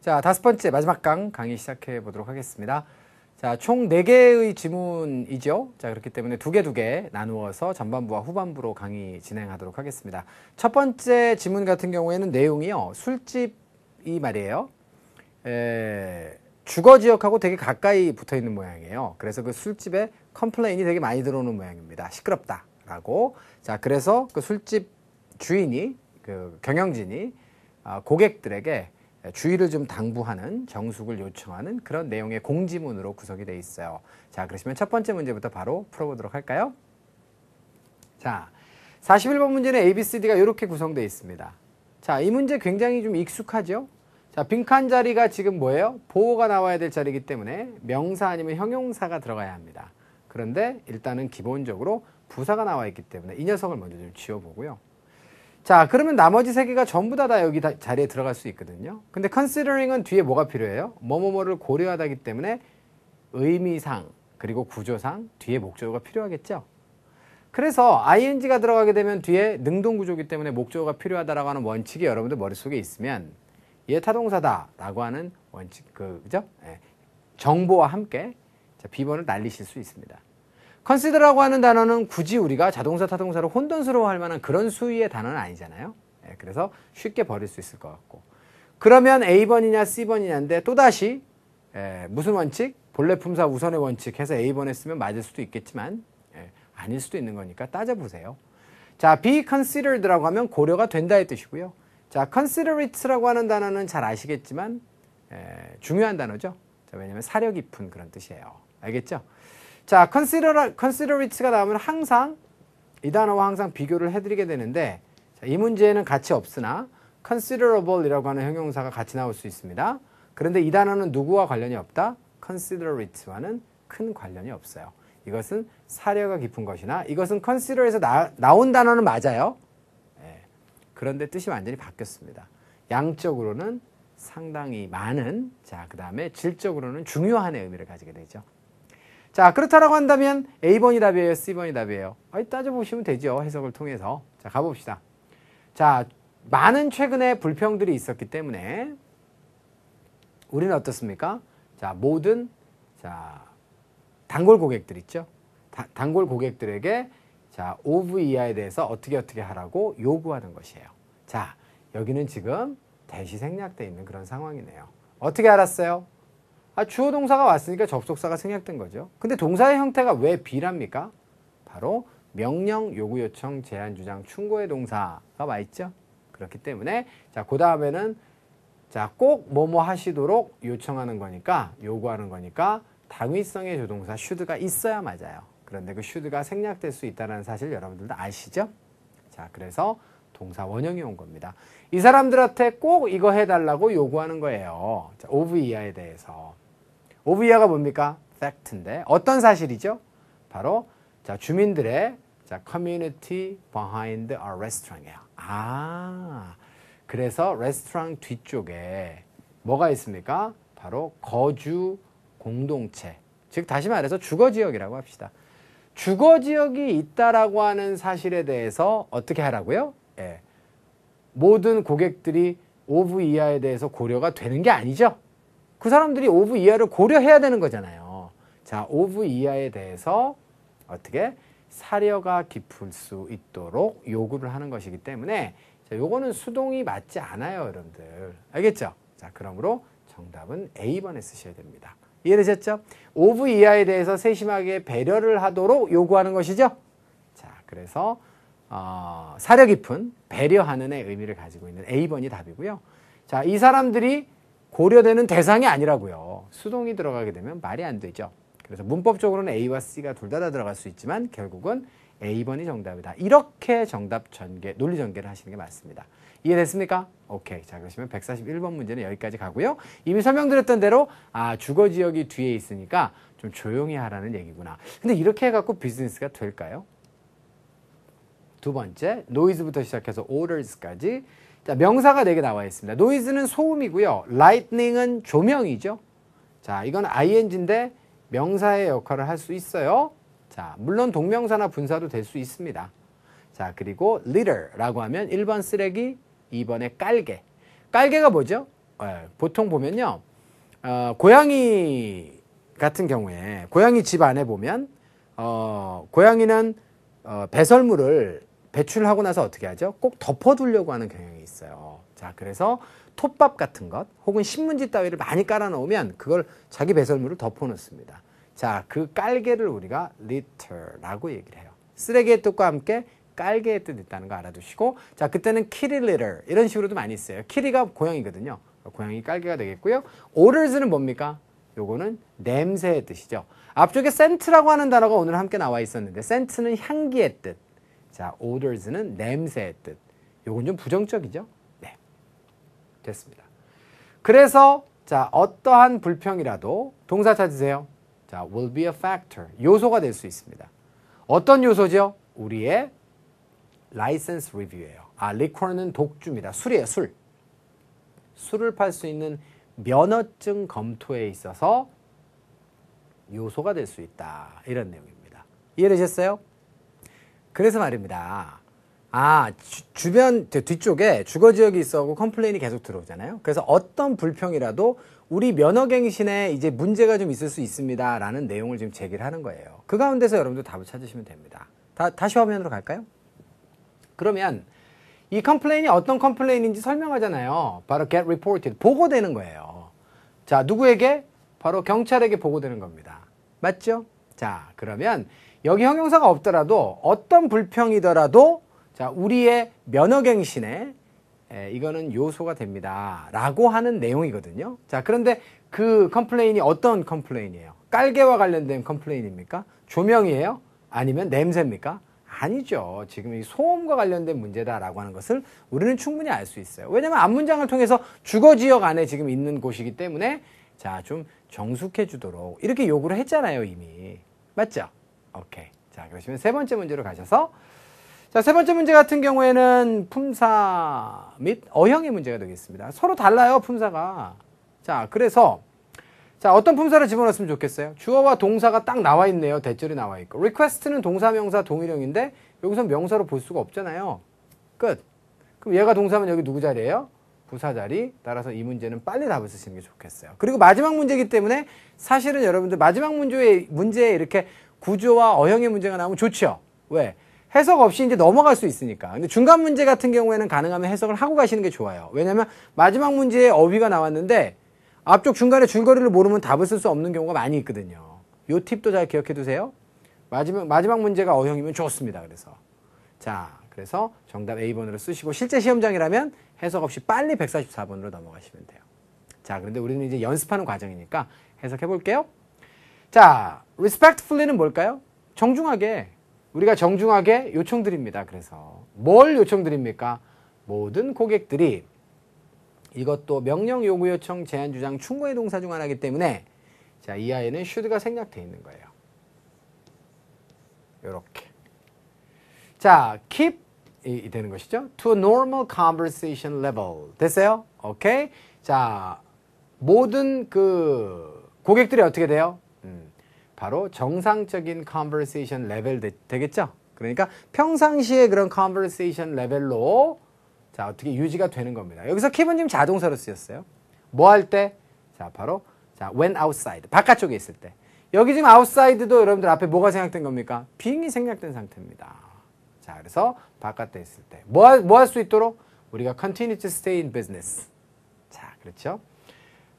자, 다섯 번째 마지막 강 강의 시작해 보도록 하겠습니다. 자, 총 네개의 지문이죠. 자, 그렇기 때문에 두 개 두 개 나누어서 전반부와 후반부로 강의 진행하도록 하겠습니다. 첫 번째 지문 같은 경우에는 내용이요. 술집이 말이에요. 에, 주거 지역하고 되게 가까이 붙어 있는 모양이에요. 그래서 그 술집에 컴플레인이 되게 많이 들어오는 모양입니다. 시끄럽다라고. 자, 그래서 그 술집 주인이 그 경영진이 아, 고객들에게 네, 주의를 좀 당부하는 정숙을 요청하는 그런 내용의 공지문으로 구성이 돼 있어요. 자, 그러시면 첫 번째 문제부터 바로 풀어보도록 할까요? 자, 41번 문제는 A, B, C, D가 이렇게 구성되어 있습니다. 자, 이 문제 굉장히 좀 익숙하죠? 자, 빈칸 자리가 지금 뭐예요? 보호가 나와야 될 자리이기 때문에 명사 아니면 형용사가 들어가야 합니다. 그런데 일단은 기본적으로 부사가 나와 있기 때문에 이 녀석을 먼저 좀 지워보고요. 자, 그러면 나머지 세 개가 전부 다, 다 여기 다 자리에 들어갈 수 있거든요. 근데 considering은 뒤에 뭐가 필요해요? 뭐뭐뭐를 고려하다기 때문에 의미상 그리고 구조상 뒤에 목적어가 필요하겠죠. 그래서 ing가 들어가게 되면 뒤에 능동구조기 때문에 목적어가 필요하다라고 하는 원칙이 여러분들 머릿속에 있으면 예 타동사다라고 하는 원칙 그, 그죠? 예. 정보와 함께 자, 비번을 날리실 수 있습니다. 컨시드라고 하는 단어는 굳이 우리가 자동사, 타동사로 혼돈스러워할 만한 그런 수위의 단어는 아니잖아요. 예, 그래서 쉽게 버릴 수 있을 것 같고. 그러면 A번이냐 C번이냐인데 또다시 예, 무슨 원칙? 본래 품사 우선의 원칙 해서 A번에 쓰면 맞을 수도 있겠지만 예, 아닐 수도 있는 거니까 따져보세요. 자, be considered라고 하면 고려가 된다의 뜻이고요. 자, considerate라고 하는 단어는 잘 아시겠지만 예, 중요한 단어죠. 자, 왜냐하면 사려 깊은 그런 뜻이에요. 알겠죠? 자, consider, a t e 가 나오면 항상 이 단어와 항상 비교를 해드리게 되는데 자, 이 문제에는 같이 없으나 considerable이라고 하는 형용사가 같이 나올 수 있습니다. 그런데 이 단어는 누구와 관련이 없다? considerate와는 큰 관련이 없어요. 이것은 사려가 깊은 것이나 이것은 consider에서 나, 온 단어는 맞아요. 예. 그런데 뜻이 완전히 바뀌었습니다. 양적으로는 상당히 많은 자, 그 다음에 질적으로는 중요한 의미를 가지게 되죠. 자, 그렇다라고 한다면 A번이 답이에요? C번이 답이에요? 아, 따져보시면 되죠. 해석을 통해서. 자, 가봅시다. 자, 많은 최근에 불평들이 있었기 때문에 우리는 어떻습니까? 자, 모든 자, 단골 고객들 있죠? 다, 단골 고객들에게 자, OVER에 대해서 어떻게 어떻게 하라고 요구하는 것이에요. 자, 여기는 지금 대시 생략되어 있는 그런 상황이네요. 어떻게 알았어요? 아, 주어 동사가 왔으니까 접속사가 생략된 거죠. 근데 동사의 형태가 왜 비랍니까? 바로 명령, 요구, 요청, 제한, 주장, 충고의 동사가 와 있죠. 그렇기 때문에 자, 그 다음에는 자, 꼭 뭐뭐 하시도록 요청하는 거니까 요구하는 거니까 당위성의 조동사 슈드가 있어야 맞아요. 그런데 그 슈드가 생략될 수 있다는 사실 여러분들도 아시죠? 자, 그래서 동사 원형이 온 겁니다. 이 사람들한테 꼭 이거 해달라고 요구하는 거예요. 자, o 브 이하에 대해서. 오브이아가 뭡니까? 팩트인데 어떤 사실이죠? 바로 자 주민들의 자 community behind o r e s t a u r a n t 이야아 그래서 레스토랑 뒤쪽에 뭐가 있습니까? 바로 거주 공동체. 즉 다시 말해서 주거 지역이라고 합시다. 주거 지역이 있다라고 하는 사실에 대해서 어떻게 하라고요? 예. 모든 고객들이 오브 이하에 대해서 고려가 되는 게 아니죠. 그 사람들이 5부 이하를 고려해야 되는 거잖아요. 자, 5부 이하에 대해서 어떻게 사려가 깊을 수 있도록 요구를 하는 것이기 때문에 자, 요거는 수동이 맞지 않아요, 여러분들. 알겠죠? 자, 그러므로 정답은 A번에 쓰셔야 됩니다. 이해되셨죠? 5부 이하에 대해서 세심하게 배려를 하도록 요구하는 것이죠. 자, 그래서 어, 사려 깊은 배려하는의 의미를 가지고 있는 A번이 답이고요. 자, 이 사람들이 고려되는 대상이 아니라고요. 수동이 들어가게 되면 말이 안 되죠. 그래서 문법적으로는 A와 C가 둘 다 다 들어갈 수 있지만 결국은 A번이 정답이다. 이렇게 정답 전개, 논리 전개를 하시는 게 맞습니다. 이해됐습니까? 오케이. 자, 그러시면 141번 문제는 여기까지 가고요. 이미 설명드렸던 대로 아, 주거 지역이 뒤에 있으니까 좀 조용히 하라는 얘기구나. 근데 이렇게 해 갖고 비즈니스가 될까요? 두 번째, 노이즈부터 시작해서 오 r d 까지 자, 명사가 4개 나와 있습니다. 노이즈는 소음이고요. 라이트닝은 조명이죠. 자, 이건 ing인데 명사의 역할을 할 수 있어요. 자, 물론 동명사나 분사도 될 수 있습니다. 자, 그리고 litter라고 하면 1번 쓰레기, 2번에 깔개. 깔개가 뭐죠? 예, 보통 보면요. 어, 고양이 같은 경우에 고양이 집 안에 보면 어, 고양이는 어, 배설물을 배출 하고 나서 어떻게 하죠? 꼭 덮어두려고 하는 경향이 있어요. 자, 그래서 톱밥 같은 것 혹은 신문지 따위를 많이 깔아놓으면 그걸 자기 배설물을 덮어놓습니다. 자, 그 깔개를 우리가 litter라고 얘기를 해요. 쓰레기의 뜻과 함께 깔개의 뜻이 있다는 거 알아두시고 자, 그때는 kitty litter 이런 식으로도 많이 있어요키리가 고양이거든요. 그러니까 고양이 깔개가 되겠고요. odor's는 뭡니까? 요거는 냄새의 뜻이죠. 앞쪽에 센트라고 하는 단어가 오늘 함께 나와 있었는데 센트는 향기의 뜻. 자, odors는 냄새의 뜻. 요건 좀 부정적이죠? 네. 됐습니다. 그래서 자, 어떠한 불평이라도 동사 찾으세요. 자, will be a factor. 요소가 될 수 있습니다. 어떤 요소죠? 우리의 라이센스 리뷰예요. 아, 리코어는 독주입니다. 술이에요, 술. 술을 팔 수 있는 면허증 검토에 있어서 요소가 될 수 있다. 이런 내용입니다. 이해되셨어요? 그래서 말입니다. 아, 주, 변 뒤쪽에 주거 지역이 있어고 컴플레인이 계속 들어오잖아요. 그래서 어떤 불평이라도 우리 면허갱신에 이제 문제가 좀 있을 수 있습니다라는 내용을 지금 제기를 하는 거예요. 그 가운데서 여러분들 답을 찾으시면 됩니다. 다, 다시 화면으로 갈까요? 그러면 이 컴플레인이 어떤 컴플레인인지 설명하잖아요. 바로 get reported, 보고되는 거예요. 자, 누구에게? 바로 경찰에게 보고되는 겁니다. 맞죠? 자, 그러면 여기 형용사가 없더라도 어떤 불평이더라도 자 우리의 면허갱신에 에, 이거는 요소가 됩니다. 라고 하는 내용이거든요. 자, 그런데 그 컴플레인이 어떤 컴플레인이에요? 깔개와 관련된 컴플레인입니까? 조명이에요? 아니면 냄새입니까? 아니죠. 지금 이 소음과 관련된 문제다라고 하는 것을 우리는 충분히 알 수 있어요. 왜냐면 하안문장을 통해서 주거 지역 안에 지금 있는 곳이기 때문에 자, 좀 정숙해 주도록 이렇게 요구를 했잖아요, 이미. 맞죠? 오케이. 자, 그러시면 세 번째 문제로 가셔서 자, 세 번째 문제 같은 경우에는 품사 및 어형의 문제가 되겠습니다. 서로 달라요, 품사가. 자, 그래서 자, 어떤 품사를 집어넣었으면 좋겠어요? 주어와 동사가 딱 나와 있네요. 대절이 나와 있고. request는 동사, 명사, 동일형인데 여기서 명사로 볼 수가 없잖아요. 끝. 그럼 얘가 동사면 여기 누구 자리예요? 부사 자리. 따라서 이 문제는 빨리 답을 쓰시는 게 좋겠어요. 그리고 마지막 문제이기 때문에 사실은 여러분들 마지막 문제에, 문제에 이렇게 구조와 어형의 문제가 나오면 좋죠. 왜? 해석 없이 이제 넘어갈 수 있으니까. 근데 중간 문제 같은 경우에는 가능하면 해석을 하고 가시는 게 좋아요. 왜냐면 마지막 문제에 어휘가 나왔는데 앞쪽 중간에 줄거리를 모르면 답을 쓸 수 없는 경우가 많이 있거든요. 요 팁도 잘 기억해 두세요. 마지막, 마지막 문제가 어형이면 좋습니다. 그래서. 자, 그래서 정답 A번으로 쓰시고 실제 시험장이라면 해석 없이 빨리 144번으로 넘어가시면 돼요. 자, 그런데 우리는 이제 연습하는 과정이니까 해석해 볼게요. 자, respectfully는 뭘까요? 정중하게 우리가 정중하게 요청드립니다. 그래서 뭘 요청드립니까? 모든 고객들이 이것도 명령 요구 요청 제한 주장 충고의 동사 중 하나이기 때문에 자, 이 아이는 should가 생략되어 있는 거예요. 요렇게. 자, keep 이, 되는 것이죠. to a normal conversation level. 됐어요? 오케이. 자, 모든 그 고객들이 어떻게 돼요? 바로 정상적인 conversation 레벨 되겠죠? 그러니까 평상시에 그런 conversation 레벨로 자 어떻게 유지가 되는 겁니다. 여기서 키보님 자동사로 쓰였어요. 뭐 할 때? 자 바로 자 when outside 바깥쪽에 있을 때. 여기 지금 outside도 여러분들 앞에 뭐가 생각된 겁니까? 빙 e 이 생략된 상태입니다. 자 그래서 바깥에 있을 때뭐뭐할 수 있도록 우리가 continue to stay in business. 자 그렇죠?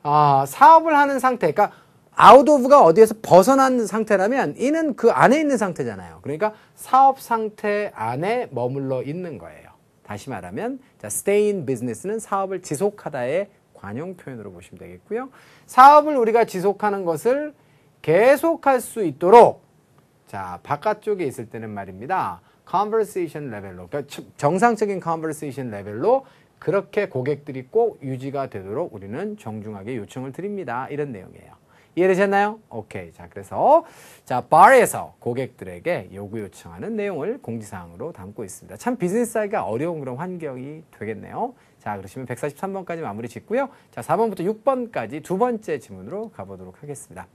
어, 사업을 하는 상태. 그러니까 아웃 오브가 어디에서 벗어난 상태라면 이는 그 안에 있는 상태잖아요. 그러니까 사업 상태 안에 머물러 있는 거예요. 다시 말하면 자, stay in business는 사업을 지속하다의 관용 표현으로 보시면 되겠고요. 사업을 우리가 지속하는 것을 계속할 수 있도록 자, 바깥쪽에 있을 때는 말입니다. conversation 레벨로 그러니까 정상적인 conversation 레벨로 그렇게 고객들이 꼭 유지가 되도록 우리는 정중하게 요청을 드립니다. 이런 내용이에요. 이해되셨나요? 오케이. 자, 그래서 자, 바에서 고객들에게 요구 요청하는 내용을 공지사항으로 담고 있습니다. 참 비즈니스 하기가 어려운 그런 환경이 되겠네요. 자, 그러시면 143번까지 마무리 짓고요. 자, 4번부터 6번까지 두 번째 질문으로 가보도록 하겠습니다.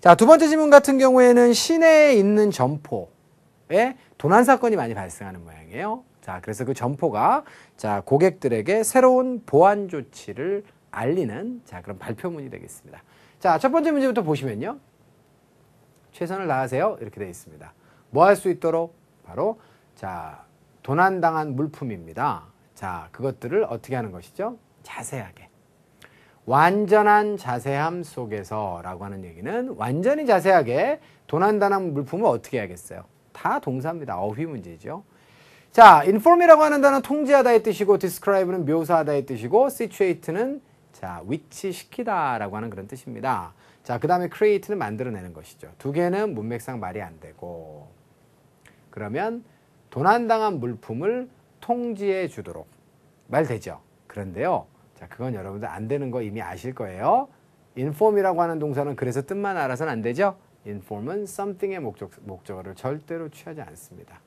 자, 두 번째 질문 같은 경우에는 시내에 있는 점포에 도난 사건이 많이 발생하는 모양이에요. 자, 그래서 그 점포가 자, 고객들에게 새로운 보안 조치를 알리는 자, 그런 발표문이 되겠습니다. 자, 첫 번째 문제부터 보시면요. 최선을 다하세요. 이렇게 되어 있습니다. 뭐 할 수 있도록? 바로, 자, 도난당한 물품입니다. 자, 그것들을 어떻게 하는 것이죠? 자세하게. 완전한 자세함 속에서 라고 하는 얘기는 완전히 자세하게 도난당한 물품을 어떻게 해야겠어요? 다 동사입니다. 어휘 문제죠. 자, inform이라고 하는 단어 통제하다의 뜻이고, describe는 묘사하다의 뜻이고, situate는 자, 위치시키다라고 하는 그런 뜻입니다. 자, 그 다음에 create는 만들어내는 것이죠. 두 개는 문맥상 말이 안 되고 그러면 도난당한 물품을 통지해 주도록 말 되죠. 그런데요. 자, 그건 여러분들 안 되는 거 이미 아실 거예요. inform이라고 하는 동사는 그래서 뜻만 알아서는 안 되죠. inform은 something의 목적, 목적어를 절대로 취하지 않습니다.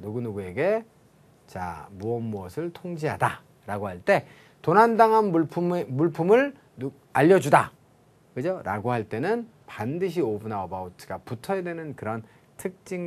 누구누구에게 자, 무엇 무엇을 통지하다 라고 할때 도난당한 물품의, 물품을 알려주다. 그죠? 라고 할 때는 반드시 오브나 어바웃가 붙어야 되는 그런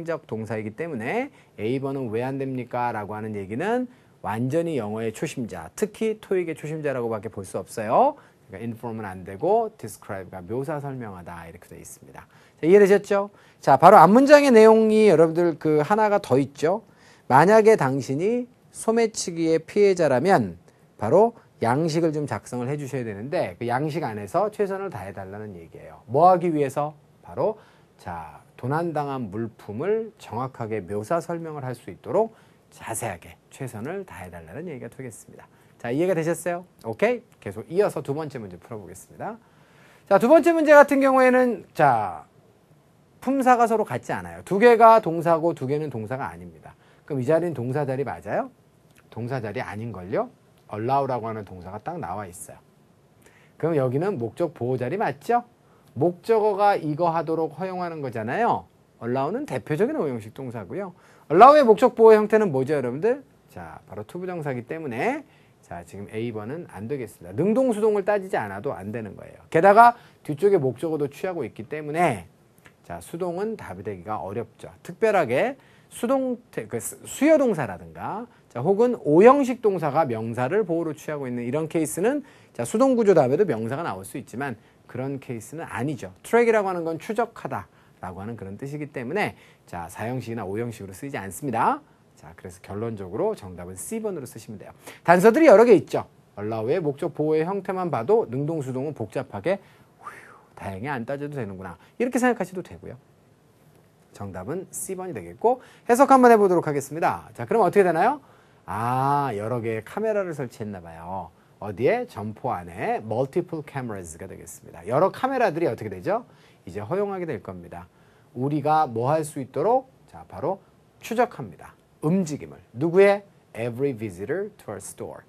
특징적 동사이기 때문에 A번은 왜 안 됩니까? 라고 하는 얘기는 완전히 영어의 초심자, 특히 토익의 초심자라고밖에 볼 수 없어요. 그러니까 inform은 안 되고 describe가 묘사 설명하다 이렇게 되어 있습니다. 자, 이해되셨죠? 자, 바로 앞 문장의 내용이 여러분들 그 하나가 더 있죠. 만약에 당신이 소매치기의 피해자라면 바로 양식을 좀 작성을 해 주셔야 되는데 그 양식 안에서 최선을 다해 달라는 얘기예요. 뭐 하기 위해서? 바로 자, 도난당한 물품을 정확하게 묘사 설명을 할 수 있도록 자세하게 최선을 다해 달라는 얘기가 되겠습니다. 자, 이해가 되셨어요? 오케이. 계속 이어서 두 번째 문제 풀어 보겠습니다. 자, 두 번째 문제 같은 경우에는 자, 품사가 서로 같지 않아요. 두 개가 동사고 두 개는 동사가 아닙니다. 그럼 이 자리는 동사 자리 맞아요? 동사 자리 아닌걸요? allow라고 하는 동사가 딱 나와 있어요. 그럼 여기는 목적 보호자리 맞죠? 목적어가 이거 하도록 허용하는 거잖아요. allow는 대표적인 오형식 동사고요. allow의 목적 보호 형태는 뭐죠, 여러분들? 자, 바로 투부정사기 때문에 자, 지금 A번은 안 되겠습니다. 능동수동을 따지지 않아도 안 되는 거예요. 게다가 뒤쪽에 목적어도 취하고 있기 때문에 자, 수동은 답이 되기가 어렵죠. 특별하게 수동, 그 수여동사라든가 자, 혹은 오형식 동사가 명사를 보호로 취하고 있는 이런 케이스는 자, 수동 구조 답에도 명사가 나올 수 있지만 그런 케이스는 아니죠. 트랙이라고 하는 건 추적하다 라고 하는 그런 뜻이기 때문에 자, 사형식이나오형식으로 쓰이지 않습니다. 자, 그래서 결론적으로 정답은 C번으로 쓰시면 돼요. 단서들이 여러 개 있죠. 얼라우의 목적 보호의 형태만 봐도 능동수동은 복잡하게 휴, 다행히 안 따져도 되는구나. 이렇게 생각하셔도 되고요. 정답은 C번이 되겠고 해석 한번 해보도록 하겠습니다. 자, 그럼 어떻게 되나요? 아, 여러 개의 카메라를 설치했나 봐요. 어디에? 점포 안에 multiple cameras가 되겠습니다. 여러 카메라들이 어떻게 되죠? 이제 허용하게 될 겁니다. 우리가 뭐 할 수 있도록 자, 바로 추적합니다. 움직임을. 누구의? Every visitor to our store.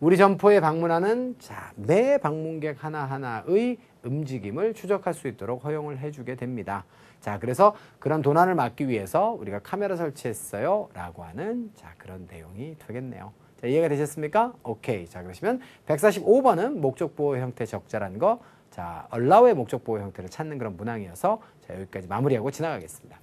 우리 점포에 방문하는 자, 매 방문객 하나하나의 움직임을 추적할 수 있도록 허용을 해주게 됩니다. 자, 그래서 그런 도난을 막기 위해서 우리가 카메라 설치했어요. 라고 하는 자, 그런 내용이 되겠네요. 자, 이해가 되셨습니까? 오케이. 자, 그러시면 145번은 목적 보호 형태 적절한 거. 자, 얼라우의 목적 보호 형태를 찾는 그런 문항이어서 자, 여기까지 마무리하고 지나가겠습니다.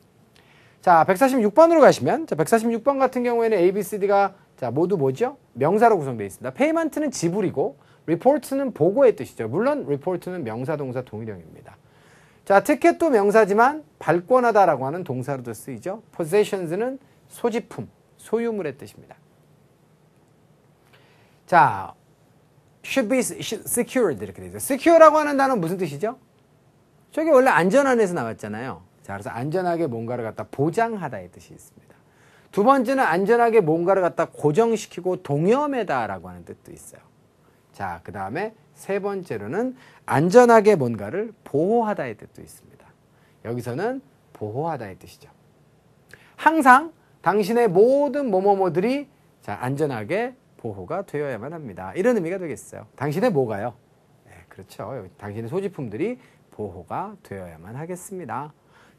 자, 146번으로 가시면 자, 146번 같은 경우에는 ABCD가 자, 모두 뭐죠? 명사로 구성되어 있습니다. 페이먼트는 지불이고 리포트는 보고의 뜻이죠. 물론 리포트는 명사, 동사, 동일형입니다. 자, 티켓도 명사지만 발권하다라고 하는 동사로도 쓰이죠. possessions는 소지품, 소유물의 뜻입니다. 자, should be secured 이렇게 되죠. secure라고 하는 단어는 무슨 뜻이죠? 저게 원래 안전한에서 나왔잖아요. 자, 그래서 안전하게 뭔가를 갖다 보장하다의 뜻이 있습니다. 두 번째는 안전하게 뭔가를 갖다 고정시키고 동여매다라고 하는 뜻도 있어요. 자, 그 다음에 세 번째로는 안전하게 뭔가를 보호하다의 뜻도 있습니다. 여기서는 보호하다의 뜻이죠. 항상 당신의 모든 뭐뭐뭐들이 자, 안전하게 보호가 되어야만 합니다. 이런 의미가 되겠어요. 당신의 뭐가요? 네, 그렇죠. 당신의 소지품들이 보호가 되어야만 하겠습니다.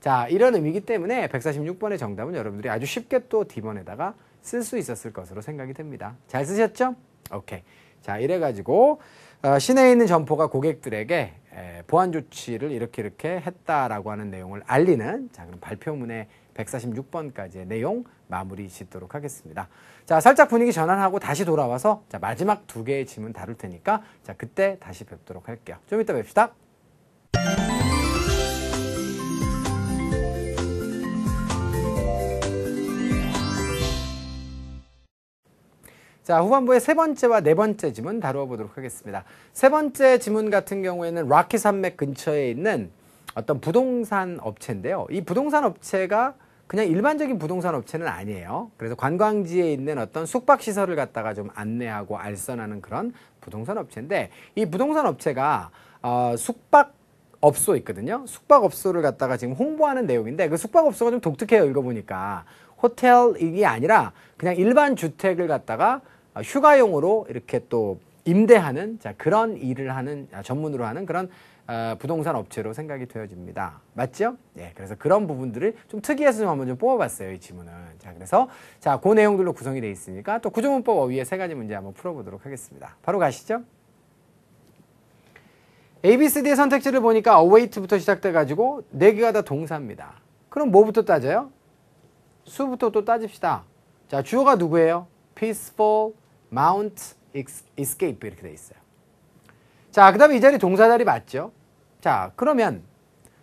자, 이런 의미이기 때문에 146번의 정답은 여러분들이 아주 쉽게 또 D번에다가 쓸 수 있었을 것으로 생각이 됩니다. 잘 쓰셨죠? 오케이. 자, 이래가지고 어, 시내에 있는 점포가 고객들에게 에, 보안 조치를 이렇게 이렇게 했다라고 하는 내용을 알리는 자, 그럼 발표문의 146번까지의 내용 마무리 짓도록 하겠습니다. 자, 살짝 분위기 전환하고 다시 돌아와서 자, 마지막 두 개의 짐문 다룰 테니까 자, 그때 다시 뵙도록 할게요. 좀 이따 뵙시다. 자, 후반부에 세 번째와 네 번째 지문 다루어 보도록 하겠습니다. 세 번째 지문 같은 경우에는 락키 산맥 근처에 있는 어떤 부동산 업체인데요. 이 부동산 업체가 그냥 일반적인 부동산 업체는 아니에요. 그래서 관광지에 있는 어떤 숙박 시설을 갖다가 좀 안내하고 알선하는 그런 부동산 업체인데 이 부동산 업체가 어, 숙박 업소 있거든요. 숙박 업소를 갖다가 지금 홍보하는 내용인데 그 숙박 업소가 좀 독특해요. 읽어보니까 호텔이 아니라 그냥 일반 주택을 갖다가 아, 휴가용으로 이렇게 또 임대하는 자, 그런 일을 하는 아, 전문으로 하는 그런 어, 부동산 업체로 생각이 되어집니다. 맞죠? 예, 그래서 그런 부분들을 좀 특이해서 좀 한번 좀 뽑아봤어요, 이 지문은. 자, 그래서 자, 그 내용들로 구성이 되어 있으니까 또 구조문법 그 위에 세 가지 문제 한번 풀어보도록 하겠습니다. 바로 가시죠. ABCD의 선택지를 보니까 await부터 시작돼가지고 네 개가 다 동사입니다. 그럼 뭐부터 따져요? 수부터 또 따집시다. 자, 주어가 누구예요? peaceful, mount escape 이렇게 돼 있어요. 자, 그 다음에 이 자리 동사 자리 맞죠? 자, 그러면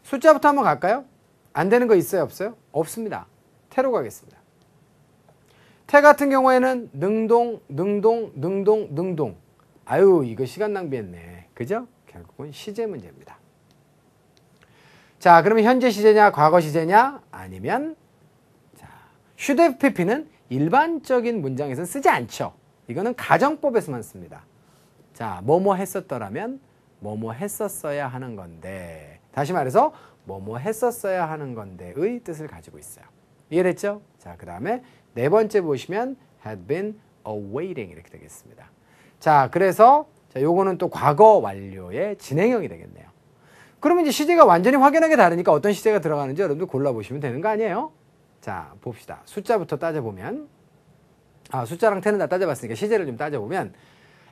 숫자부터 한번 갈까요? 안 되는 거 있어요? 없어요? 없습니다. 태로 가겠습니다. 태 같은 경우에는 능동, 능동, 능동, 능동. 아유, 이거 시간 낭비했네. 그죠? 결국은 시제 문제입니다. 자, 그러면 현재 시제냐, 과거 시제냐, 아니면 자, 휴대 PP는 일반적인 문장에서 는 쓰지 않죠. 이거는 가정법에서만 씁니다. 자, 뭐뭐 했었더라면 뭐뭐 했었어야 하는 건데 다시 말해서 뭐뭐 했었어야 하는 건데의 뜻을 가지고 있어요. 이해됐죠? 자, 그 다음에 네 번째 보시면 had been awaiting 이렇게 되겠습니다. 자, 그래서 자, 요거는 또 과거 완료의 진행형이 되겠네요. 그러면 이제 시제가 완전히 확연하게 다르니까 어떤 시제가 들어가는지 여러분들 골라보시면 되는 거 아니에요? 자, 봅시다. 숫자부터 따져보면 아, 숫자랑 태는 다 따져봤으니까 시제를 좀 따져보면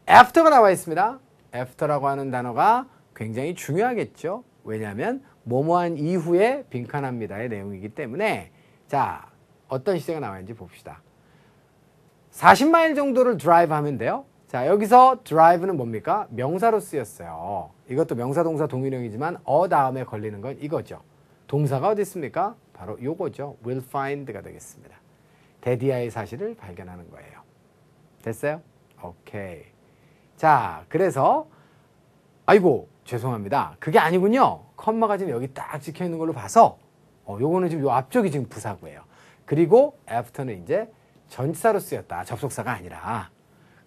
after가 나와 있습니다. after라고 하는 단어가 굉장히 중요하겠죠. 왜냐하면 뭐뭐한 이후에 빈칸합니다의 내용이기 때문에 자 어떤 시제가 나와 있는지 봅시다. 40마일 정도를 드라이브 하면 돼요. 자 여기서 드라이브는 뭡니까? 명사로 쓰였어요. 이것도 명사 동사 동일형이지만 어 다음에 걸리는 건 이거죠. 동사가 어디 있습니까? 바로 요거죠. will find가 되겠습니다. 데디아의 사실을 발견하는 거예요. 됐어요? 오케이. 자, 그래서 아이고 죄송합니다. 그게 아니군요. 컴마가 지금 여기 딱 찍혀 있는 걸로 봐서 어, 요거는 지금 요 앞쪽이 지금 부사구예요. 그리고 a 프터는 이제 전치사로 쓰였다. 접속사가 아니라.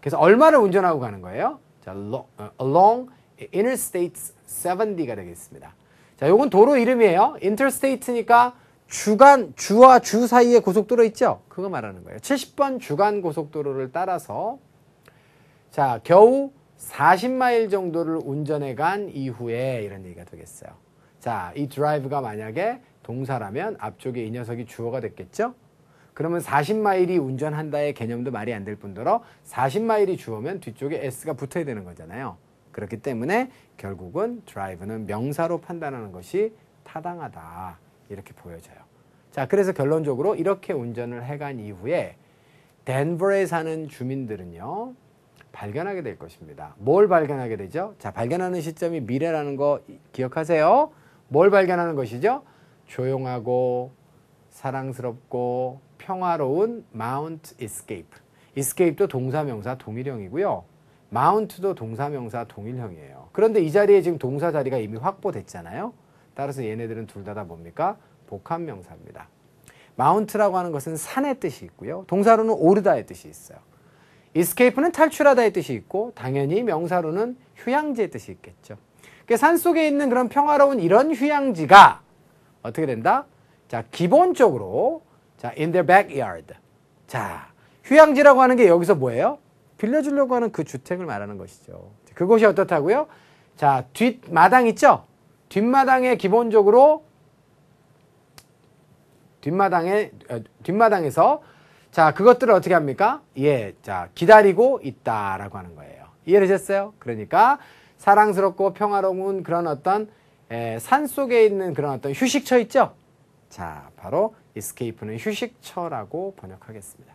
그래서 얼마를 운전하고 가는 거예요? 자, 어, along i n t e r s t a t e 70가 되겠습니다. 자, 요건 도로 이름이에요. interstate니까 주간 주와 주 사이에 고속도로 있죠? 그거 말하는 거예요. 70번 주간 고속도로를 따라서 자, 겨우 40마일 정도를 운전해 간 이후에 이런 얘기가 되겠어요. 자, 이 드라이브가 만약에 동사라면 앞쪽에 이 녀석이 주어가 됐겠죠? 그러면 40마일이 운전한다의 개념도 말이 안 될 뿐더러 40마일이 주어면 뒤쪽에 S가 붙어야 되는 거잖아요. 그렇기 때문에 결국은 드라이브는 명사로 판단하는 것이 타당하다. 이렇게 보여져요. 자, 그래서 결론적으로 이렇게 운전을 해간 이후에 덴버에 사는 주민들은요. 발견하게 될 것입니다. 뭘 발견하게 되죠? 자, 발견하는 시점이 미래라는 거 기억하세요. 뭘 발견하는 것이죠? 조용하고 사랑스럽고 평화로운 마운트 이스케이프. 이스케이프도 동사명사 동일형이고요. 마운트도 동사명사 동일형이에요. 그런데 이 자리에 지금 동사 자리가 이미 확보됐잖아요. 따라서 얘네들은 둘 다 다 뭡니까? 복합명사입니다. 마운트라고 하는 것은 산의 뜻이 있고요. 동사로는 오르다의 뜻이 있어요. 이스케이프는 탈출하다의 뜻이 있고 당연히 명사로는 휴양지의 뜻이 있겠죠. 그러니까 산 속에 있는 그런 평화로운 이런 휴양지가 어떻게 된다? 자, 기본적으로 자, in their backyard. 자, 휴양지라고 하는 게 여기서 뭐예요? 빌려주려고 하는 그 주택을 말하는 것이죠. 그곳이 어떻다고요? 자, 뒷마당 있죠? 뒷마당에 기본적으로 뒷마당에 어, 뒷마당에서 자 그것들을 어떻게 합니까? 예, 자 기다리고 있다라고 하는 거예요. 이해되셨어요? 그러니까 사랑스럽고 평화로운 그런 어떤 에, 예, 산 속에 있는 그런 어떤 휴식처 있죠? 자, 바로 이스케이프는 휴식처라고 번역하겠습니다.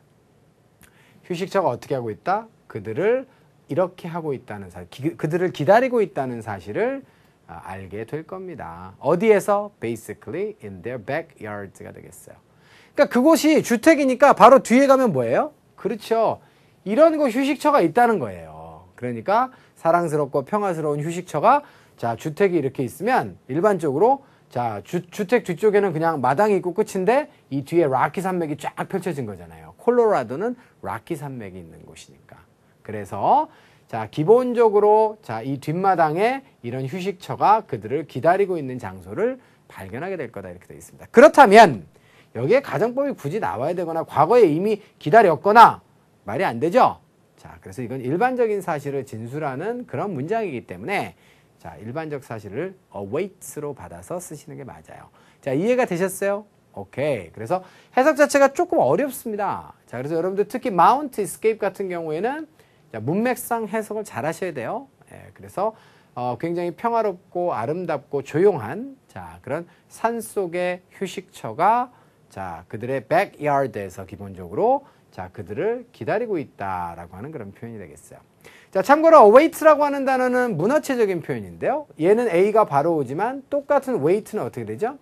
휴식처가 어떻게 하고 있다? 그들을 이렇게 하고 있다는 사실, 기, 그들을 기다리고 있다는 사실을 아, 알게 될 겁니다. 어디에서? Basically in their backyards가 되겠어요. 그러니까 그곳이 주택이니까 바로 뒤에 가면 뭐예요? 그렇죠. 이런 곳 휴식처가 있다는 거예요. 그러니까 사랑스럽고 평화스러운 휴식처가 자 주택이 이렇게 있으면 일반적으로 자 주, 택 뒤쪽에는 그냥 마당이 있고 끝인데 이 뒤에 락키 산맥이 쫙 펼쳐진 거잖아요. 콜로라도는 락키 산맥이 있는 곳이니까. 그래서 자, 기본적으로 자, 이 뒷마당에 이런 휴식처가 그들을 기다리고 있는 장소를 발견하게 될 거다 이렇게 되어 있습니다. 그렇다면 여기에 가정법이 굳이 나와야 되거나 과거에 이미 기다렸거나 말이 안 되죠. 자, 그래서 이건 일반적인 사실을 진술하는 그런 문장이기 때문에 자, 일반적 사실을 awaits로 받아서 쓰시는 게 맞아요. 자, 이해가 되셨어요? 오케이. 그래서 해석 자체가 조금 어렵습니다. 자, 그래서 여러분들 특히 마운트 n t e s c 같은 경우에는 문맥상 해석을 잘 하셔야 돼요. 예, 그래서 어, 굉장히 평화롭고 아름답고 조용한 자 그런 산 속의 휴식처가 자 그들의 백야드에서 기본적으로 자 그들을 기다리고 있다라고 하는 그런 표현이 되겠어요. 자 참고로 w a i t 라고 하는 단어는 문어체적인 표현인데요. 얘는 a가 바로 오지만 똑같은 wait는 어떻게 되죠?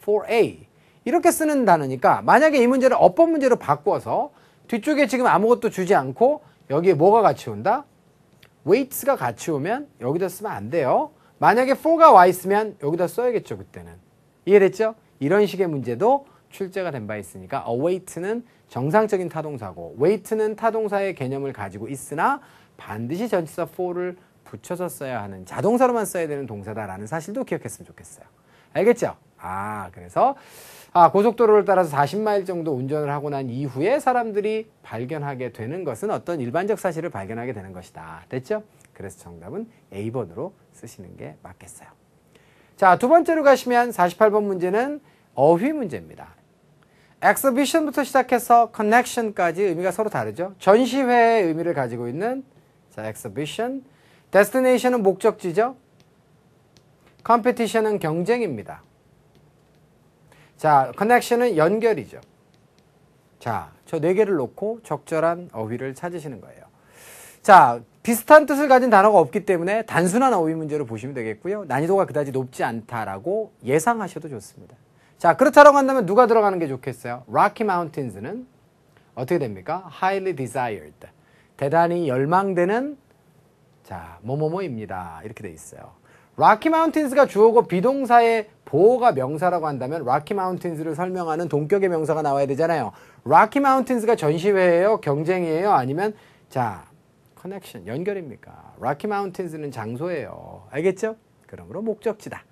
for a 이렇게 쓰는 단어니까 만약에 이 문제를 어법 문제로 바꿔서 뒤쪽에 지금 아무것도 주지 않고 여기에 뭐가 같이 온다? weights가 같이 오면 여기다 쓰면 안 돼요. 만약에 for가 와 있으면 여기다 써야겠죠, 그때는. 이해됐죠? 이런 식의 문제도 출제가 된 바 있으니까 await는 정상적인 타동사고 wait는 타동사의 개념을 가지고 있으나 반드시 전치사 for를 붙여서 써야 하는 자동사로만 써야 되는 동사다라는 사실도 기억했으면 좋겠어요. 알겠죠? 아, 그래서 아, 고속도로를 따라서 40마일 정도 운전을 하고 난 이후에 사람들이 발견하게 되는 것은 어떤 일반적 사실을 발견하게 되는 것이다. 됐죠? 그래서 정답은 A번으로 쓰시는 게 맞겠어요. 자, 두 번째로 가시면 48번 문제는 어휘 문제입니다. 엑서비션부터 시작해서 커넥션까지 의미가 서로 다르죠. 전시회의 의미를 가지고 있는 자, 엑서비션. 데스티네이션은 목적지죠. 컴피티션은 경쟁입니다. 자, 커넥션은 연결이죠. 자, 저 네 개를 놓고 적절한 어휘를 찾으시는 거예요. 자, 비슷한 뜻을 가진 단어가 없기 때문에 단순한 어휘 문제로 보시면 되겠고요. 난이도가 그다지 높지 않다라고 예상하셔도 좋습니다. 자, 그렇다고 한다면 누가 들어가는 게 좋겠어요? Rocky Mountains는 어떻게 됩니까? Highly desired. 대단히 열망되는 자, 뭐뭐뭐입니다. 이렇게 돼 있어요. 라키 마운틴스가 주어고 비동사의 보호가 명사라고 한다면 라키 마운틴스를 설명하는 동격의 명사가 나와야 되잖아요. 라키 마운틴스가 전시회예요? 경쟁이에요? 아니면 자, 커넥션, 연결입니까? 라키 마운틴스는 장소예요. 알겠죠? 그러므로 목적지다.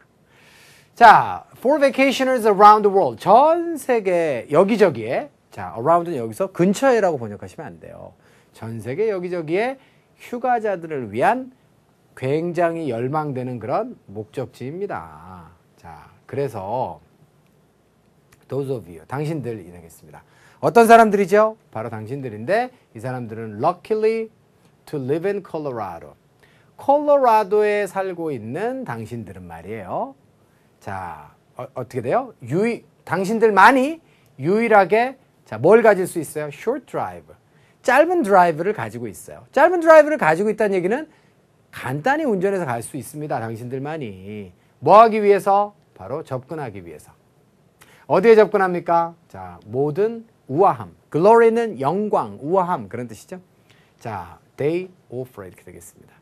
자, for vacationers around the world. 전 세계 여기저기에 자, around는 여기서 근처에라고 번역하시면 안 돼요. 전 세계 여기저기에 휴가자들을 위한 굉장히 열망되는 그런 목적지입니다. 자, 그래서 those of you, 당신들이 되했습니다 어떤 사람들이죠? 바로 당신들인데 이 사람들은 luckily to live in Colorado. 콜로라도에 살고 있는 당신들은 말이에요. 자, 어, 떻게 돼요? 유이, 당신들만이 유일하게 자, 뭘 가질 수 있어요? short drive. 짧은 드라이브를 가지고 있어요. 짧은 드라이브를 가지고 있다는 얘기는 간단히 운전해서 갈 수 있습니다. 당신들만이. 뭐 하기 위해서? 바로 접근하기 위해서. 어디에 접근합니까? 자, 모든 우아함. glory는 영광, 우아함 그런 뜻이죠. 자, day of r 이렇게 되겠습니다.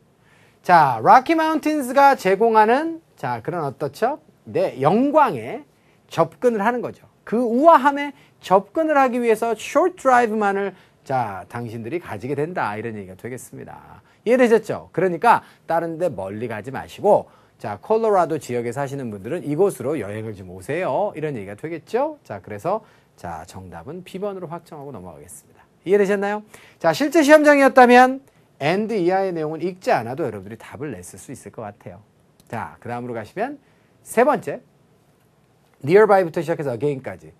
자, Rocky Mountains 가 제공하는 자, 그런 어떻죠? 네, 영광에 접근을 하는 거죠. 그 우아함에 접근을 하기 위해서 short drive만을 자, 당신들이 가지게 된다. 이런 얘기가 되겠습니다. 이해되셨죠? 그러니까 다른 데 멀리 가지 마시고 자, 콜로라도 지역에 사시는 분들은 이곳으로 여행을 좀 오세요. 이런 얘기가 되겠죠? 자, 그래서 자, 정답은 B번으로 확정하고 넘어가겠습니다. 이해되셨나요? 자, 실제 시험장이었다면 and 이하의 내용은 읽지 않아도 여러분들이 답을 냈을 수 있을 것 같아요. 자, 그 다음으로 가시면 세 번째. nearby부터 시작해서 again까지.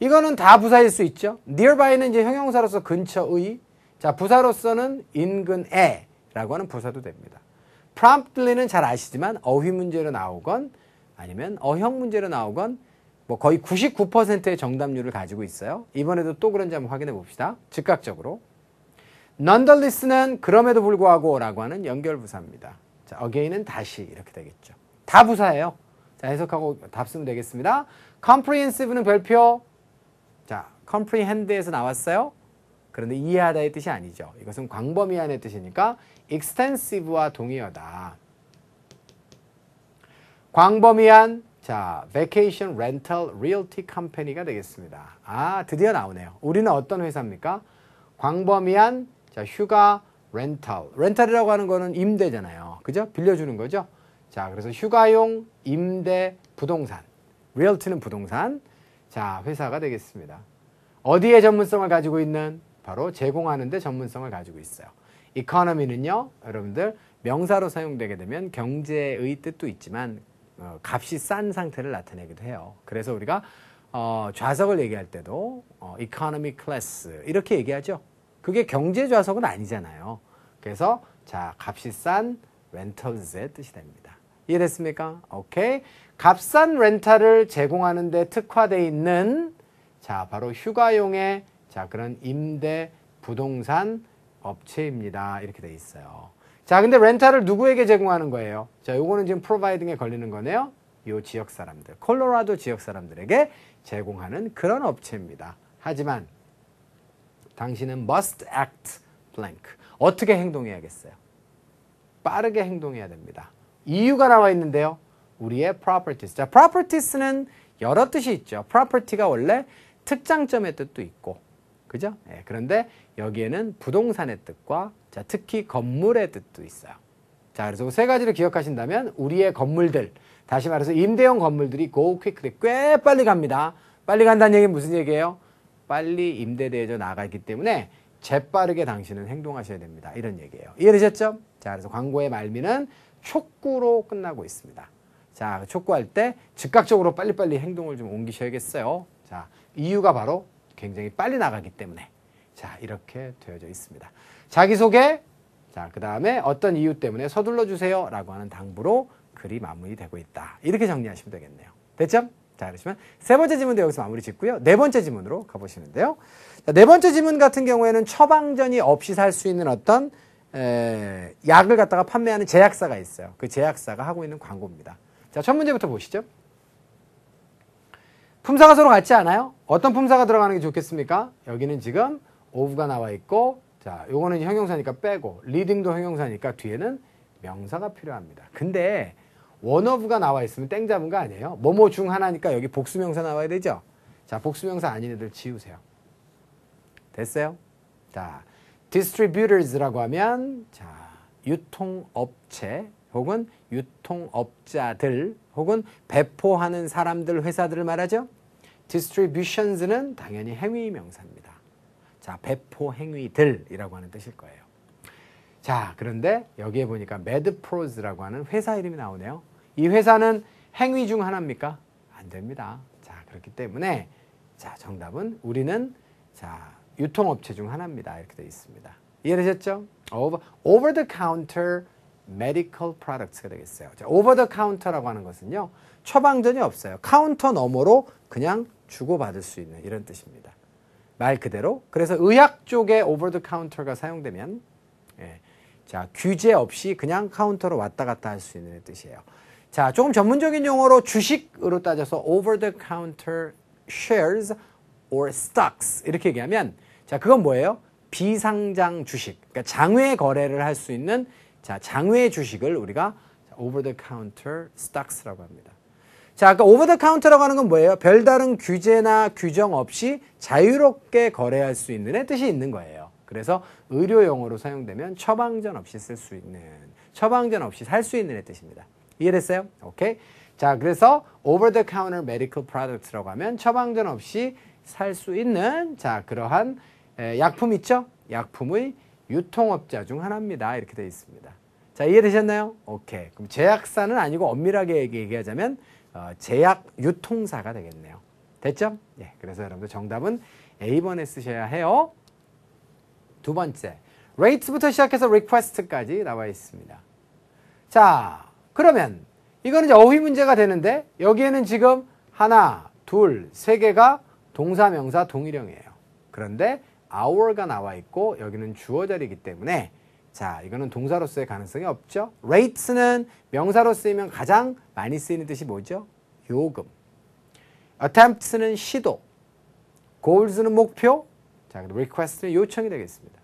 이거는 다 부사일 수 있죠. nearby는 이제 형용사로서 근처의, 자, 부사로서는 인근에, 라고 하는 부사도 됩니다. promptly는 잘 아시지만 어휘 문제로 나오건 아니면 어형 문제로 나오건 뭐 거의 99%의 정답률을 가지고 있어요. 이번에도 또 그런지 한번 확인해 봅시다. 즉각적으로. nonetheless는 그럼에도 불구하고 라고 하는 연결부사입니다. 자, again은 다시 이렇게 되겠죠. 다 부사예요. 자, 해석하고 답 쓰면 되겠습니다. comprehensive는 별표. 자, comprehend에서 나왔어요. 그런데 이해하다의 뜻이 아니죠. 이것은 광범위한의 뜻이니까 extensive와 동의어다. 광범위한 자, Vacation Rental Realty Company가 되겠습니다. 아, 드디어 나오네요. 우리는 어떤 회사입니까? 광범위한 자, 휴가 렌탈. 렌탈이라고 하는 거는 임대잖아요. 그죠? 빌려주는 거죠. 자, 그래서 휴가용 임대 부동산. 리얼티는 부동산. 자, 회사가 되겠습니다. 어디에 전문성을 가지고 있는? 바로 제공하는 데 전문성을 가지고 있어요. 이 c 노미는요 여러분들 명사로 사용되게 되면 경제의 뜻도 있지만 어, 값이 싼 상태를 나타내기도 해요. 그래서 우리가 어, 좌석을 얘기할 때도 이 e 노미 n o m y 이렇게 얘기하죠. 그게 경제 좌석은 아니잖아요. 그래서 자 값이 싼 렌털즈의 뜻이 됩니다. 이해됐습니까? 오케이. 값싼 렌탈을 제공하는 데 특화되어 있는 자 바로 휴가용의 자 그런 임대 부동산 업체입니다. 이렇게 돼 있어요. 자, 근데 렌탈을 누구에게 제공하는 거예요? 자, 요거는 지금 프로바이딩에 걸리는 거네요. 요 지역 사람들, 콜로라도 지역 사람들에게 제공하는 그런 업체입니다. 하지만 당신은 must act blank. 어떻게 행동해야겠어요? 빠르게 행동해야 됩니다. 이유가 나와 있는데요. 우리의 properties. 자, properties는 여러 뜻이 있죠. property가 원래 특장점의 뜻도 있고 그죠? 예, 그런데 여기에는 부동산의 뜻과 자, 특히 건물의 뜻도 있어요. 자, 그래서 세 가지를 기억하신다면 우리의 건물들, 다시 말해서 임대용 건물들이 go quickly 꽤 빨리 갑니다. 빨리 간다는 얘기는 무슨 얘기예요? 빨리 임대되어서 나가기 때문에 재빠르게 당신은 행동하셔야 됩니다. 이런 얘기예요. 이해되셨죠? 자, 그래서 광고의 말미는 촉구로 끝나고 있습니다. 자, 그 촉구할 때 즉각적으로 빨리빨리 행동을 좀 옮기셔야겠어요. 자, 이유가 바로 굉장히 빨리 나가기 때문에 자 이렇게 되어져 있습니다. 자기소개 자 그 다음에 어떤 이유 때문에 서둘러 주세요 라고 하는 당부로 글이 마무리되고 있다. 이렇게 정리하시면 되겠네요. 됐죠? 자 그러시면 세 번째 질문도 여기서 마무리 짓고요. 네 번째 질문으로 가보시는데요. 자, 네 번째 질문 같은 경우에는 처방전이 없이 살 수 있는 어떤 에, 약을 갖다가 판매하는 제약사가 있어요. 그 제약사가 하고 있는 광고입니다. 자, 첫 문제부터 보시죠. 품사가 서로 같지 않아요? 어떤 품사가 들어가는 게 좋겠습니까? 여기는 지금 오브가 나와 있고 자, 요거는 형용사니까 빼고 리딩도 형용사니까 뒤에는 명사가 필요합니다. 근데 원어브가 나와 있으면 땡 잡은 거 아니에요? 뭐뭐 중 하나니까 여기 복수명사 나와야 되죠? 자, 복수명사 아닌 애들 지우세요. 됐어요? 자, distributors라고 하면 자, 유통업체 혹은 유통업자들 혹은 배포하는 사람들 회사들을 말하죠? distributions는 당연히 행위 명사입니다. 자, 배포 행위들이라고 하는 뜻일 거예요. 자, 그런데 여기에 보니까 MedPros라고 하는 회사 이름이 나오네요. 이 회사는 행위 중 하나입니까? 안 됩니다. 자, 그렇기 때문에 자, 정답은 우리는 자, 유통업체 중 하나입니다. 이렇게 되어 있습니다. 이해되셨죠? Over, over the counter medical products가 되겠어요. 자, over the counter라고 하는 것은요. 처방전이 없어요. 카운터 너머로 그냥 주고받을 수 있는 이런 뜻입니다. 말 그대로 그래서 의학 쪽에 over the c o u n t e r 가 사용되면 예, 자 규제 없이 그냥 카운터로 왔다 갔다 할 수 있는 뜻이에요. 자 조금 전문적인 용어로 주식으로 따져서 over the counter shares or stocks 이렇게 얘기하면 자 그건 뭐예요? 비상장 주식 그러니까 장외 거래를 할 수 있는 자 장외 주식을 우리가 over the counter stocks라고 합니다. 자, 아까 오버 더 카운터라고 하는 건 뭐예요? 별다른 규제나 규정 없이 자유롭게 거래할 수 있는 뜻이 있는 거예요. 그래서 의료 용어로 사용되면 처방전 없이 쓸 수 있는, 처방전 없이 살 수 있는 뜻입니다. 이해됐어요? 오케이. 자, 그래서 over the counter medical products라고 하면 처방전 없이 살 수 있는 자, 그러한 약품 있죠? 약품의 유통업자 중 하나입니다. 이렇게 되어 있습니다. 자, 이해되셨나요? 오케이. 그럼 제약사는 아니고 엄밀하게 얘기하자면 어, 제약 유통사가 되겠네요. 됐죠? 예, 그래서 여러분들 정답은 A번에 쓰셔야 해요. 두 번째, r a t e 부터 시작해서 request까지 나와 있습니다. 자, 그러면 이거는 이제 어휘 문제가 되는데 여기에는 지금 하나, 둘, 세 개가 동사, 명사, 동일형이에요. 그런데 hour가 나와 있고 여기는 주어 자리이기 때문에 자, 이거는 동사로서의 가능성이 없죠. rates는 명사로 쓰이면 가장 많이 쓰이는 뜻이 뭐죠? 요금. attempts는 시도. goals는 목표. 자, 그리고 request는 요청이 되겠습니다.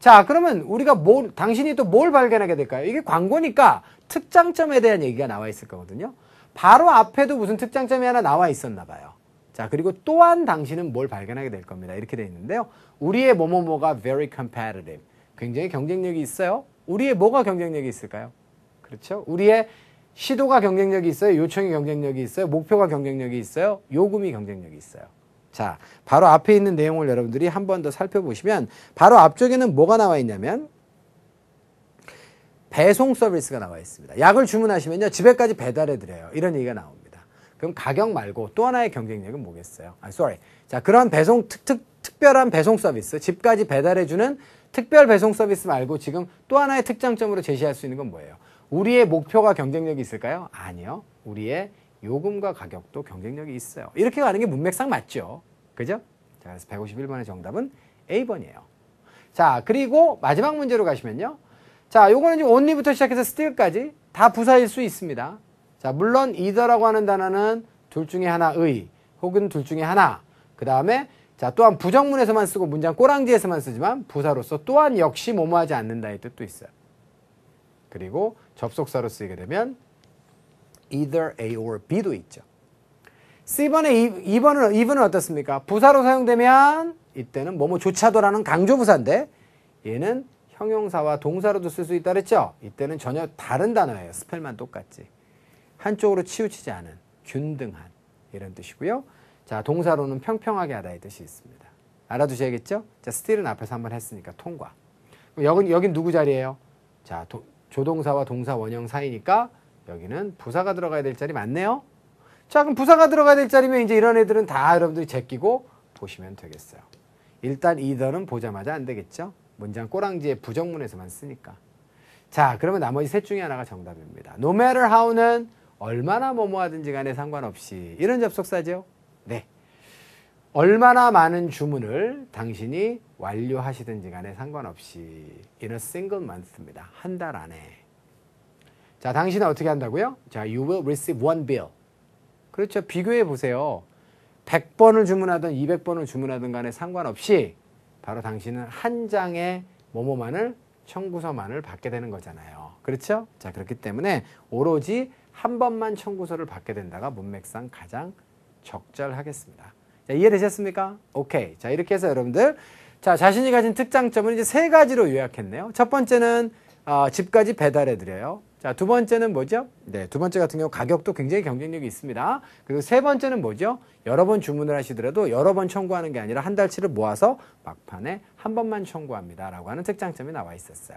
자, 그러면 우리가 뭘, 당신이 또 뭘 발견하게 될까요? 이게 광고니까 특장점에 대한 얘기가 나와 있을 거거든요. 바로 앞에도 무슨 특장점이 하나 나와 있었나 봐요. 자, 그리고 또한 당신은 뭘 발견하게 될 겁니다. 이렇게 돼 있는데요. 우리의 뭐뭐뭐가 very competitive. 굉장히 경쟁력이 있어요. 우리의 뭐가 경쟁력이 있을까요? 그렇죠? 우리의 시도가 경쟁력이 있어요. 요청이 경쟁력이 있어요. 목표가 경쟁력이 있어요. 요금이 경쟁력이 있어요. 자, 바로 앞에 있는 내용을 여러분들이 한 번 더 살펴보시면 바로 앞쪽에는 뭐가 나와 있냐면 배송 서비스가 나와 있습니다. 약을 주문하시면요. 집에까지 배달해 드려요. 이런 얘기가 나옵니다. 그럼 가격 말고 또 하나의 경쟁력은 뭐겠어요? 아, sorry. 자, 그런 배송 특특 특별한 배송 서비스, 집까지 배달해주는 특별 배송 서비스 말고 지금 또 하나의 특장점으로 제시할 수 있는 건 뭐예요? 우리의 목표가 경쟁력이 있을까요? 아니요. 우리의 요금과 가격도 경쟁력이 있어요. 이렇게 가는 게 문맥상 맞죠? 그죠? 자, 그래서 151번의 정답은 A번이에요. 자, 그리고 마지막 문제로 가시면요. 자, 요거는 지금 only부터 시작해서 still까지 다 부사일 수 있습니다. 자, 물론 either라고 하는 단어는 둘 중에 하나 의 혹은 둘 중에 하나. 그 다음에 자, 또한 부정문에서만 쓰고 문장 꼬랑지에서만 쓰지만 부사로서 또한 역시 뭐뭐하지 않는다의 뜻도 있어요. 그리고 접속사로 쓰이게 되면 either A or B도 있죠. c 번에 2번은, 2번은 어떻습니까? 부사로 사용되면 이때는 뭐뭐조차도라는 강조부사인데 얘는 형용사와 동사로도 쓸 수 있다 그랬죠? 이때는 전혀 다른 단어예요. 스펠만 똑같지. 한쪽으로 치우치지 않은, 균등한 이런 뜻이고요. 자, 동사로는 평평하게 하다 이 뜻이 있습니다. 알아두셔야겠죠? 자, 스틸은 앞에서 한번 했으니까 통과. 여긴, 여긴 누구 자리예요? 자, 도, 조동사와 동사 원형 사이니까 여기는 부사가 들어가야 될 자리 맞네요? 자, 그럼 부사가 들어가야 될 자리면 이제 이런 애들은 다 여러분들이 제끼고 보시면 되겠어요. 일단 이더는 보자마자 안 되겠죠? 문장 꼬랑지에 부정문에서만 쓰니까. 자, 그러면 나머지 셋 중에 하나가 정답입니다. No matter how는 얼마나 뭐뭐 하든지 간에 상관없이 이런 접속사죠. 네. 얼마나 많은 주문을 당신이 완료하시든지 간에 상관없이 in a single month입니다. 한 달 안에. 자, 당신은 어떻게 한다고요? 자, you will receive one bill. 그렇죠. 비교해 보세요. 100번을 주문하든 200번을 주문하든 간에 상관없이 바로 당신은 한 장의 뭐뭐만을 청구서만을 받게 되는 거잖아요. 그렇죠? 자, 그렇기 때문에 오로지 한 번만 청구서를 받게 된다가 문맥상 가장 적절하겠습니다. 자, 이해되셨습니까? 오케이. 자, 이렇게 해서 여러분들 자, 자신이 가진 특장점을 이제 세 가지로 요약했네요. 첫 번째는 어, 집까지 배달해 드려요. 자, 두 번째는 뭐죠? 네, 두 번째 같은 경우 가격도 굉장히 경쟁력이 있습니다. 그리고 세 번째는 뭐죠? 여러 번 주문을 하시더라도 여러 번 청구하는 게 아니라 한 달치를 모아서 막판에 한 번만 청구합니다. 라고 하는 특장점이 나와 있었어요.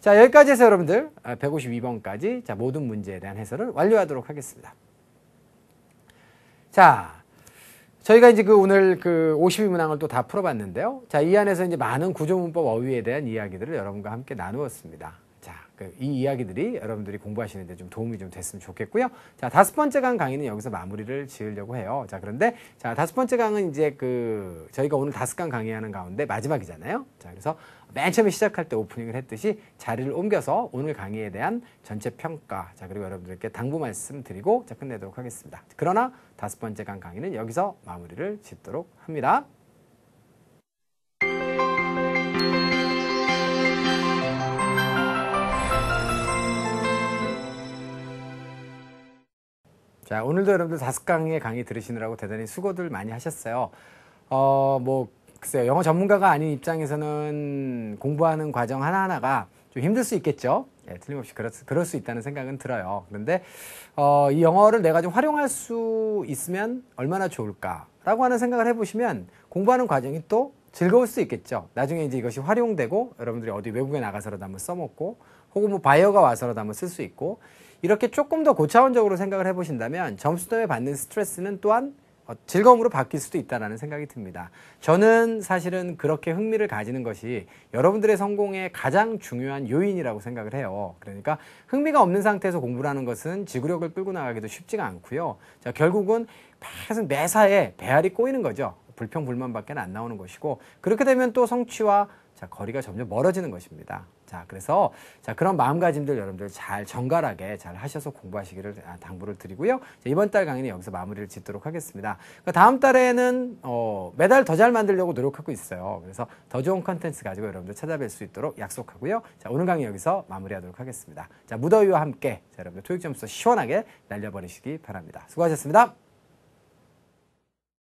자, 여기까지 해서 여러분들 152번까지 아, 자, 모든 문제에 대한 해설을 완료하도록 하겠습니다. 자, 저희가 이제 그 오늘 그52 문항을 또 다 풀어봤는데요. 자, 이 안에서 이제 많은 구조문법 어휘에 대한 이야기들을 여러분과 함께 나누었습니다. 자, 그 이 이야기들이 여러분들이 공부하시는데 좀 도움이 좀 됐으면 좋겠고요. 자, 다섯 번째 강 강의는 여기서 마무리를 지으려고 해요. 자, 그런데 자, 다섯 번째 강은 이제 그 저희가 오늘 다섯 강 강의하는 가운데 마지막이잖아요. 자, 그래서 맨 처음에 시작할 때 오프닝을 했듯이 자리를 옮겨서 오늘 강의에 대한 전체 평가 자 그리고 여러분들께 당부 말씀드리고 자 끝내도록 하겠습니다. 그러나 다섯 번째 강 강의는 여기서 마무리를 짓도록 합니다. 자, 오늘도 여러분들 다섯 강의 강의 들으시느라고 대단히 수고들 많이 하셨어요. 어, 뭐, 글쎄요. 영어 전문가가 아닌 입장에서는 공부하는 과정 하나하나가 좀 힘들 수 있겠죠. 예, 틀림없이 그렇, 그럴 수 있다는 생각은 들어요. 그런데 어, 이 영어를 내가 좀 활용할 수 있으면 얼마나 좋을까라고 하는 생각을 해보시면 공부하는 과정이 또 즐거울 수 있겠죠. 나중에 이제 이것이 활용되고 여러분들이 어디 외국에 나가서라도 한번 써먹고 혹은 뭐 바이어가 와서라도 한번 쓸 수 있고 이렇게 조금 더 고차원적으로 생각을 해보신다면 점수 때문에 받는 스트레스는 또한 어, 즐거움으로 바뀔 수도 있다라는 생각이 듭니다. 저는 사실은 그렇게 흥미를 가지는 것이 여러분들의 성공의 가장 중요한 요인이라고 생각을 해요. 그러니까 흥미가 없는 상태에서 공부를 하는 것은 지구력을 끌고 나가기도 쉽지가 않고요. 자, 결국은 계속 매사에 배알이 꼬이는 거죠. 불평불만밖에 안 나오는 것이고 그렇게 되면 또 성취와 자, 거리가 점점 멀어지는 것입니다. 자, 그래서 자, 그런 마음가짐들 여러분들 잘 정갈하게 잘 하셔서 공부하시기를 아, 당부를 드리고요. 자, 이번 달 강의는 여기서 마무리를 짓도록 하겠습니다. 그 다음 달에는 어, 매달 더 잘 만들려고 노력하고 있어요. 그래서 더 좋은 컨텐츠 가지고 여러분들 찾아뵐 수 있도록 약속하고요. 자, 오늘 강의 여기서 마무리하도록 하겠습니다. 자, 무더위와 함께 자, 여러분들 토익 점수 시원하게 날려버리시기 바랍니다. 수고하셨습니다.